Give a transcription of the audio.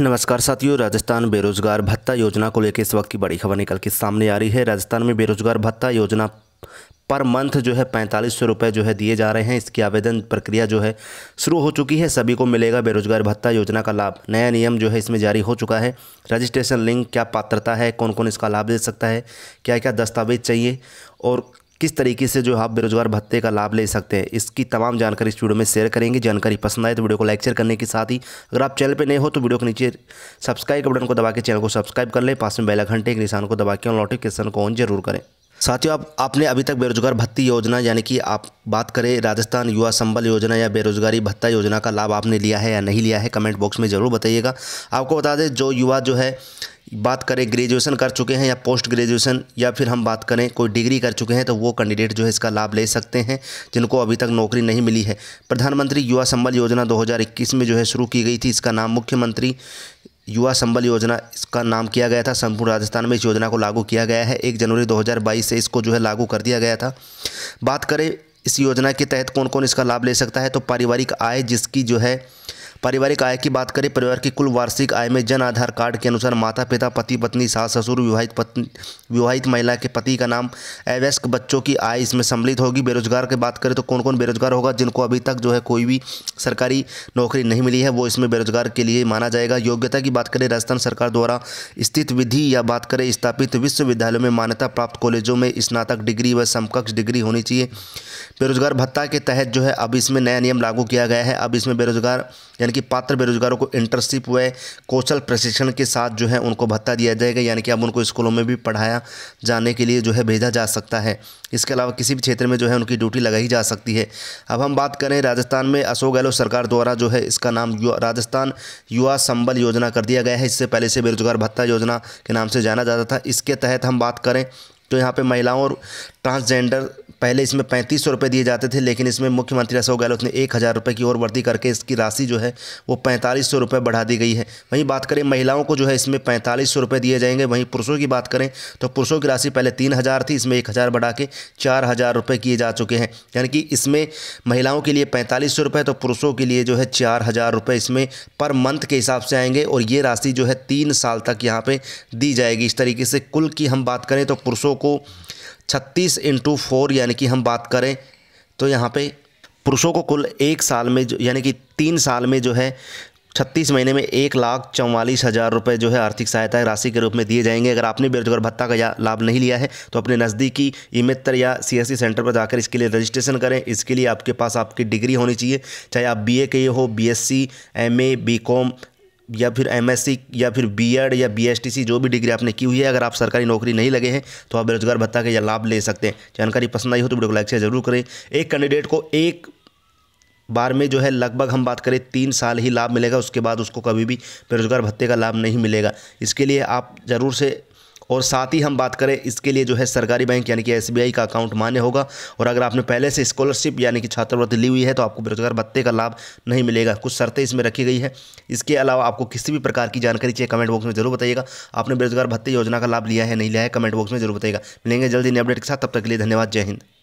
नमस्कार साथियों राजस्थान बेरोजगार भत्ता योजना को लेकर इस वक्त की बड़ी खबर निकल के सामने आ रही है राजस्थान में बेरोजगार भत्ता योजना पर मंथ जो है पैंतालीस सौ रुपये जो है दिए जा रहे हैं इसकी आवेदन प्रक्रिया जो है शुरू हो चुकी है सभी को मिलेगा बेरोजगार भत्ता योजना का लाभ नया नियम जो है इसमें जारी हो चुका है रजिस्ट्रेशन लिंक क्या पात्रता है कौन कौन इसका लाभ ले सकता है क्या क्या दस्तावेज चाहिए और किस तरीके से जो आप बेरोजगार भत्ते का लाभ ले सकते हैं इसकी तमाम जानकारी इस वीडियो में शेयर करेंगे जानकारी पसंद आए तो वीडियो को लाइक शेयर करने के साथ ही अगर आप चैनल पर नए हो तो वीडियो के नीचे सब्सक्राइब बटन को दबा के चैनल को सब्सक्राइब कर लें पास में बेला घंटे के निशान को दबा के और नोटिफिकेशन को ऑन जरूर करें साथियों आप आपने अभी तक बेरोजगार भत्ती योजना यानी कि आप बात करें राजस्थान युवा संबल योजना या बेरोजगारी भत्ता योजना का लाभ आपने लिया है या नहीं लिया है कमेंट बॉक्स में ज़रूर बताइएगा आपको बता दें जो युवा जो है बात करें ग्रेजुएशन कर चुके हैं या पोस्ट ग्रेजुएशन या फिर हम बात करें कोई डिग्री कर चुके हैं तो वो कैंडिडेट जो है इसका लाभ ले सकते हैं जिनको अभी तक नौकरी नहीं मिली है प्रधानमंत्री युवा संबल योजना 2021 में जो है शुरू की गई थी इसका नाम मुख्यमंत्री युवा संबल योजना इसका नाम किया गया था संपूर्ण राजस्थान में इस योजना को लागू किया गया है एक जनवरी 2022 से इसको जो है लागू कर दिया गया था बात करें इस योजना के तहत कौन कौन इसका लाभ ले सकता है तो पारिवारिक आय जिसकी जो है पारिवारिक आय की बात करें परिवार की कुल वार्षिक आय में जन आधार कार्ड के अनुसार माता पिता पति पत्नी सास ससुर विवाहित पत्नी विवाहित महिला के पति का नाम अवयस्क बच्चों की आय इसमें सम्मिलित होगी बेरोजगार की बात करें तो कौन कौन बेरोजगार होगा जिनको अभी तक जो है कोई भी सरकारी नौकरी नहीं मिली है वो इसमें बेरोजगार के लिए माना जाएगा योग्यता की बात करें राजस्थान सरकार द्वारा स्थित विधि या बात करें स्थापित विश्वविद्यालयों में मान्यता प्राप्त कॉलेजों में स्नातक डिग्री व समकक्ष डिग्री होनी चाहिए बेरोजगार भत्ता के तहत जो है अब इसमें नया नियम लागू किया गया है अब इसमें बेरोजगार यानी कि पात्र बेरोजगारों को इंटर्नशिप व कौशल प्रशिक्षण के साथ जो है उनको भत्ता दिया जाएगा यानी कि अब उनको स्कूलों में भी पढ़ाया जाने के लिए जो है भेजा जा सकता है इसके अलावा किसी भी क्षेत्र में जो है उनकी ड्यूटी लगाई जा सकती है अब हम बात करें राजस्थान में अशोक गहलोत सरकार द्वारा जो है इसका नाम राजस्थान युवा संबल योजना कर दिया गया है इससे पहले से बेरोजगार भत्ता योजना के नाम से जाना जाता था इसके तहत हम बात करें तो यहाँ पे महिलाओं और ट्रांसजेंडर पहले इसमें पैंतीस सौ दिए जाते थे लेकिन इसमें मुख्यमंत्री अशोक गहलोत ने एक हज़ार रुपये की ओर वृद्धि करके इसकी राशि जो है वो पैंतालीस सौ रुपये बढ़ा दी गई है वहीं बात करें महिलाओं को जो है इसमें पैंतालीस सौ रुपये दिए जाएंगे वहीं पुरुषों की बात करें तो पुरुषों की राशि पहले तीन हज़ार थी इसमें एक हज़ार बढ़ा के चार हज़ार रुपये किए जा चुके हैं यानी कि इसमें महिलाओं के लिए पैंतालीस सौ रुपये तो पुरुषों के लिए जो है चार हज़ार रुपये इसमें पर मंथ के हिसाब से आएंगे और ये राशि जो है तीन साल तक यहाँ पर दी जाएगी इस तरीके से कुल की हम बात करें तो पुरुषों को छत्तीस इंटू फोर यानी कि हम बात करें तो यहाँ पे पुरुषों को कुल एक साल में यानी कि तीन साल में जो है छत्तीस महीने में एक लाख चौवालीस हज़ार रुपये जो है आर्थिक सहायता राशि के रूप में दिए जाएंगे अगर आपने बेरोजगार भत्ता का लाभ नहीं लिया है तो अपने नज़दीकी ई मित्र या सीएससी सेंटर पर जाकर इसके लिए रजिस्ट्रेशन करें इसके लिए आपके पास आपकी डिग्री होनी चाहिए चाहे आप बीए के हो बीएससी एमए बीकॉम या फिर एम या फिर बी या बी जो भी डिग्री आपने की हुई है अगर आप सरकारी नौकरी नहीं लगे हैं तो आप बेरोजगार भत्ता का या लाभ ले सकते हैं जानकारी पसंद आई हो तो वीडियो को लाइक शेयर जरूर करें एक कैंडिडेट को एक बार में जो है लगभग हम बात करें तीन साल ही लाभ मिलेगा उसके बाद उसको कभी भी बेरोजगार भत्ते का लाभ नहीं मिलेगा इसके लिए आप ज़रूर से और साथ ही हम बात करें इसके लिए जो है सरकारी बैंक यानी कि एस का अकाउंट मान्य होगा और अगर आपने पहले से स्कॉलरशिप यानी कि छात्रवृत्ति ली हुई है तो आपको बेरोजगार भत्ते का लाभ नहीं मिलेगा कुछ शर्तें इसमें रखी गई है इसके अलावा आपको किसी भी प्रकार की जानकारी चाहिए कमेंट बॉक्स में जरूर बताइएगा आपने बेरोजगार भत्ते योजना का लाभ लिया है नहीं लिया है कमेंट बॉक्स में जरूर बताइएगा मिलेंगे जल्दी नई अपडेट के साथ तब तक के लिए धन्यवाद जय हिंद